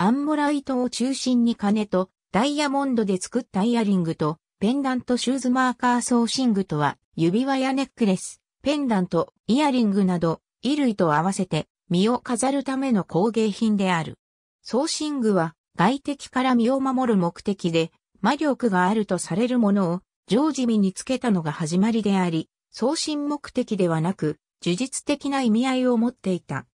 アンモライトを中心に金とダイヤモンドで作ったイヤリングとペンダントシューズマーカーソーシングとは指輪やネックレス、ペンダント、イヤリングなど衣類と合わせて身を飾るための工芸品である。ソーシングは外敵から身を守る目的で魔力があるとされるものを常時身につけたのが始まりであり、送信目的ではなく、呪術的な意味合いを持っていた。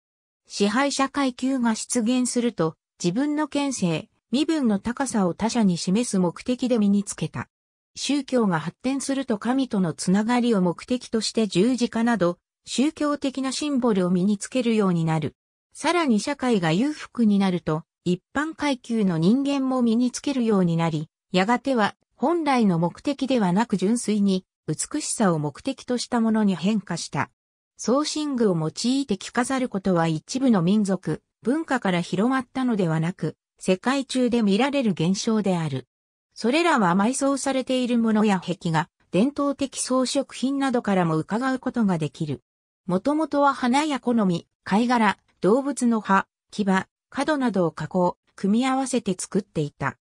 支配者階級が出現すると、自分の権勢、身分の高さを他者に示す目的で身につけた。宗教が発展すると神とのつながりを目的として十字架など、宗教的なシンボルを身につけるようになる。さらに社会が裕福になると、一般階級の人間も身につけるようになり、やがては本来の目的ではなく純粋に美しさを目的としたものに変化した。送信具を用いて着飾ることは一部の民族、文化から広まったのではなく、世界中で見られる現象である。それらは埋葬されているものや壁画、伝統的装飾品などからも伺うことができる。もともとは花や好み、貝殻、動物の葉、牙、角などを加工、組み合わせて作っていた。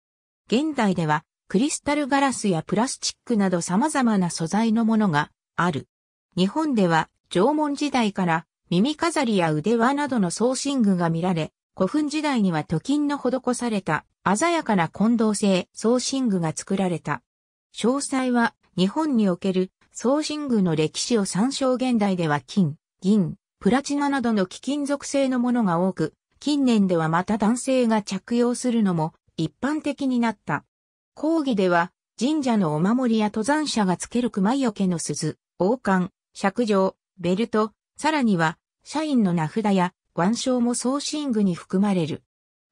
現代では、クリスタルガラスやプラスチックなど様々な素材のものがある。日本では縄文時代から耳飾りや腕輪などの装身具が見られ、古墳時代には土金の施された鮮やかな混同性装身具が作られた。詳細は日本における装身具の歴史を参照現代では金、銀、プラチナなどの貴金属製のものが多く、近年ではまた男性が着用するのも一般的になった。講義では神社のお守りや登山者がつける熊よけの鈴、王冠、尺状、ベルト、さらには社員の名札や腕章も送信具に含まれる。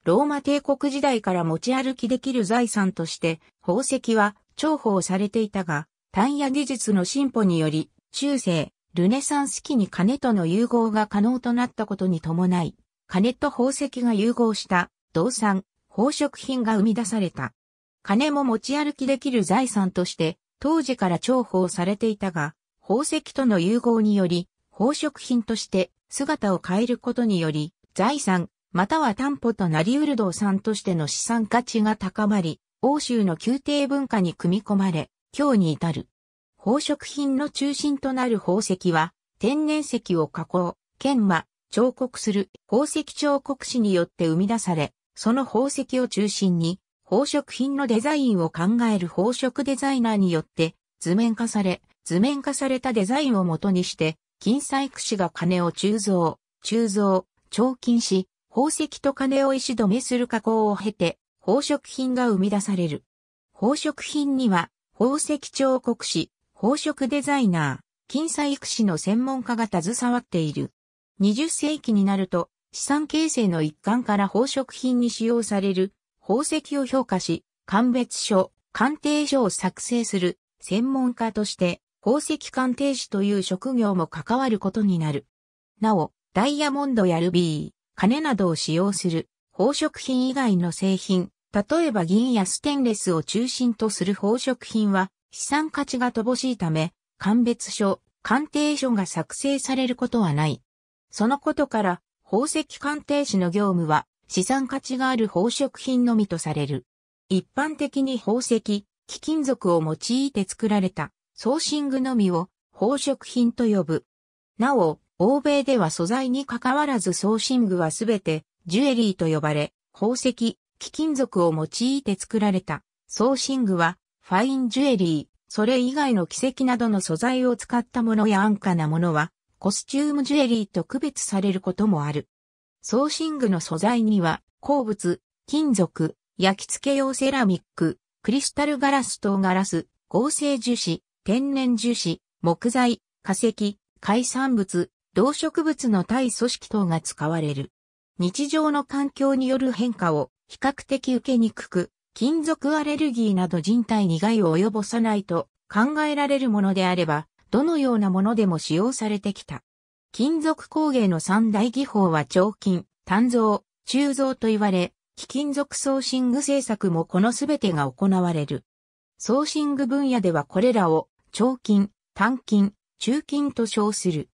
ローマ帝国時代から持ち歩きできる財産として宝石は重宝されていたが、単野技術の進歩により、中世、ルネサンス期に金との融合が可能となったことに伴い、金と宝石が融合した動産、宝飾品が生み出された。金も持ち歩きできる財産として、当時から重宝されていたが、宝石との融合により、宝飾品として姿を変えることにより、財産、または担保となりうる動産としての資産価値が高まり、欧州の宮廷文化に組み込まれ、今日に至る。宝飾品の中心となる宝石は、天然石を加工、研磨、彫刻する宝石彫刻師によって生み出され、その宝石を中心に、宝飾品のデザインを考える宝飾デザイナーによって図面化され、図面化されたデザインをもとにして金細工師が金を鋳造、鋳造、彫金し、宝石と金を石止めする加工を経て、宝飾品が生み出される。宝飾品には、宝石彫刻師、宝飾デザイナー、金細工師の専門家が携わっている。20世紀になると、資産形成の一環から宝飾品に使用される宝石を評価し、鑑別書、鑑定書を作成する専門家として宝石鑑定士という職業も関わることになる。なお、ダイヤモンドやルビー、金などを使用する宝飾品以外の製品、例えば銀やステンレスを中心とする宝飾品は資産価値が乏しいため、鑑別書、鑑定書が作成されることはない。そのことから、宝石鑑定士の業務は資産価値がある宝飾品のみとされる。一般的に宝石、貴金属を用いて作られたソーシングのみを宝飾品と呼ぶ。なお、欧米では素材に関わらずソーシングはすべてジュエリーと呼ばれ、宝石、貴金属を用いて作られた。ソーシングはファインジュエリー、それ以外の奇跡などの素材を使ったものや安価なものはコスチュームジュエリーと区別されることもある。ソーシングの素材には鉱物、金属、焼き付け用セラミック、クリスタルガラス等ガラス、合成樹脂、天然樹脂、木材、化石、海産物、動植物の対組織等が使われる。日常の環境による変化を比較的受けにくく、金属アレルギーなど人体に害を及ぼさないと考えられるものであれば、どのようなものでも使用されてきた。金属工芸の三大技法は彫金、鍛造、鋳造と言われ、貴金属ソーシング政作もこのすべてが行われる。ソーシング分野ではこれらを長金、短金、中金と称する。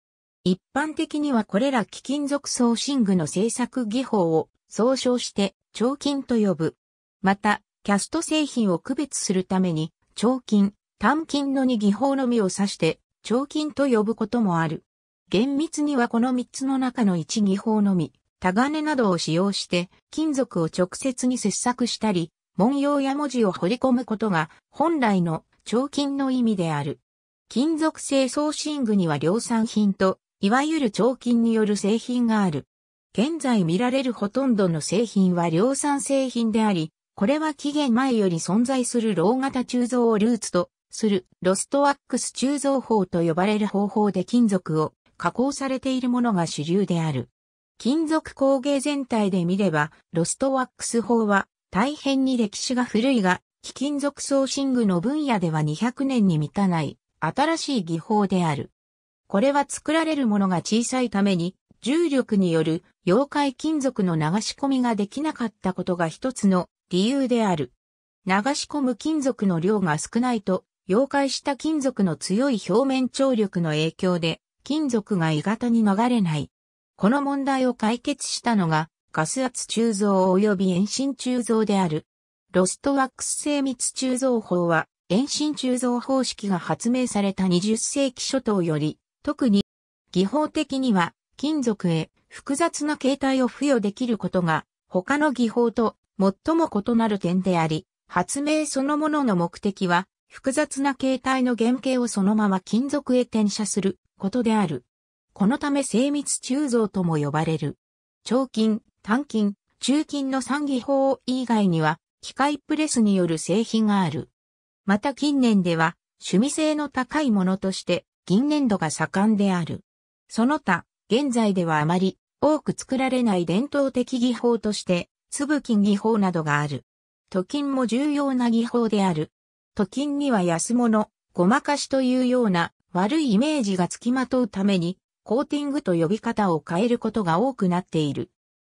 一般的にはこれら貴金属送信具の製作技法を総称して長金と呼ぶ。また、キャスト製品を区別するために、長金、短金の2技法のみを指して、長金と呼ぶこともある。厳密にはこの3つの中の1技法のみ、タガネなどを使用して、金属を直接に切削したり、文様や文字を彫り込むことが、本来の彫金の意味である。金属製装身具には量産品と、いわゆる彫金による製品がある。現在見られるほとんどの製品は量産製品であり、これは期限前より存在する老型鋳造をルーツとするロストワックス鋳造法と呼ばれる方法で金属を加工されているものが主流である。金属工芸全体で見れば、ロストワックス法は大変に歴史が古いが、貴金属送信具の分野では200年に満たない新しい技法である。これは作られるものが小さいために重力による溶解金属の流し込みができなかったことが一つの理由である。流し込む金属の量が少ないと、溶解した金属の強い表面張力の影響で、金属が鋳型に流れない。この問題を解決したのが、ガス圧鋳造及び遠心鋳造である。ロストワックス精密鋳造法は、遠心鋳造方式が発明された20世紀初頭より、特に、技法的には、金属へ複雑な形態を付与できることが、他の技法と最も異なる点であり、発明そのものの目的は、複雑な形態の原型をそのまま金属へ転写することである。このため精密鋳造とも呼ばれる。長金、短金、中金の3技法以外には、機械プレスによる製品がある。また近年では、趣味性の高いものとして銀粘土が盛んである。その他、現在ではあまり多く作られない伝統的技法として、粒金技法などがある。都金も重要な技法である。都金には安物、ごまかしというような悪いイメージがつきまとうために、コーティングと呼び方を変えることが多くなっている。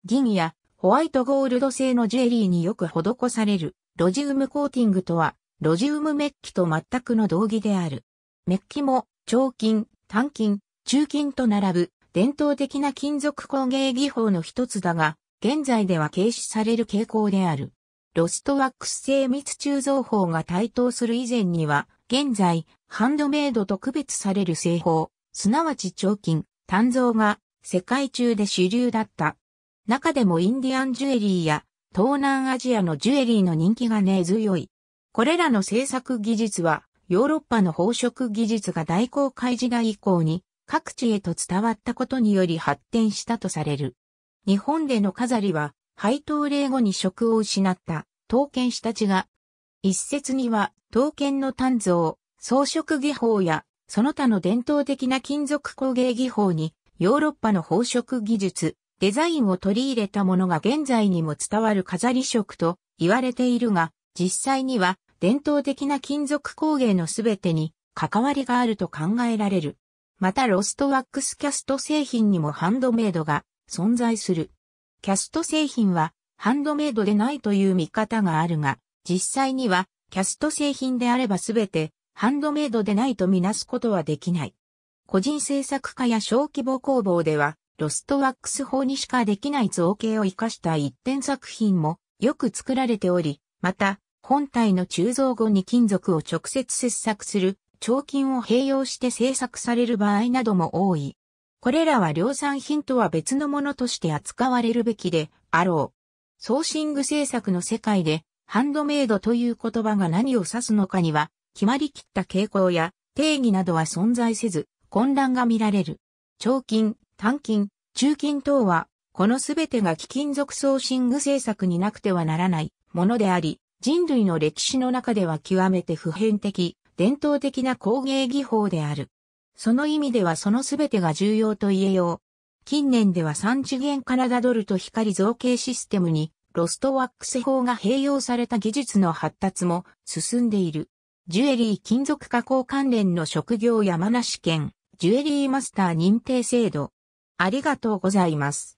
銀やホワイトゴールド製のジュエリーによく施されるロジウムコーティングとは、ロジウムメッキと全くの同義である。メッキも、長金、短金、中金と並ぶ伝統的な金属工芸技法の一つだが、現在では軽視される傾向である。ロストワックス製密鋳造法が台頭する以前には、現在、ハンドメイドと区別される製法、すなわち長金、単造が世界中で主流だった。中でもインディアンジュエリーや東南アジアのジュエリーの人気が根強い。これらの制作技術はヨーロッパの宝飾技術が大航海時代以降に各地へと伝わったことにより発展したとされる。日本での飾りは配当令後に職を失った刀剣士たちが、一説には刀剣の鍛造、装飾技法やその他の伝統的な金属工芸技法にヨーロッパの宝飾技術、デザインを取り入れたものが現在にも伝わる飾り色と言われているが、実際には伝統的な金属工芸のすべてに関わりがあると考えられる。またロストワックスキャスト製品にもハンドメイドが存在する。キャスト製品はハンドメイドでないという見方があるが、実際にはキャスト製品であればすべてハンドメイドでないとみなすことはできない。個人制作家や小規模工房ではロストワックス法にしかできない造形を活かした一点作品もよく作られており、また、本体の鋳造後に金属を直接切削する、彫金を併用して制作される場合なども多い。これらは量産品とは別のものとして扱われるべきであろう。ソーシング制作の世界で、ハンドメイドという言葉が何を指すのかには、決まりきった傾向や定義などは存在せず、混乱が見られる。彫金、単金、中金等は、このすべてが貴金属ソーシング政策になくてはならないものであり、人類の歴史の中では極めて普遍的、伝統的な工芸技法である。その意味ではそのすべてが重要と言えよう。近年では3次元カナダドルと光造形システムにロストワックス法が併用された技術の発達も進んでいる。ジュエリー金属加工関連の職業山梨県ジュエリーマスター認定制度ありがとうございます。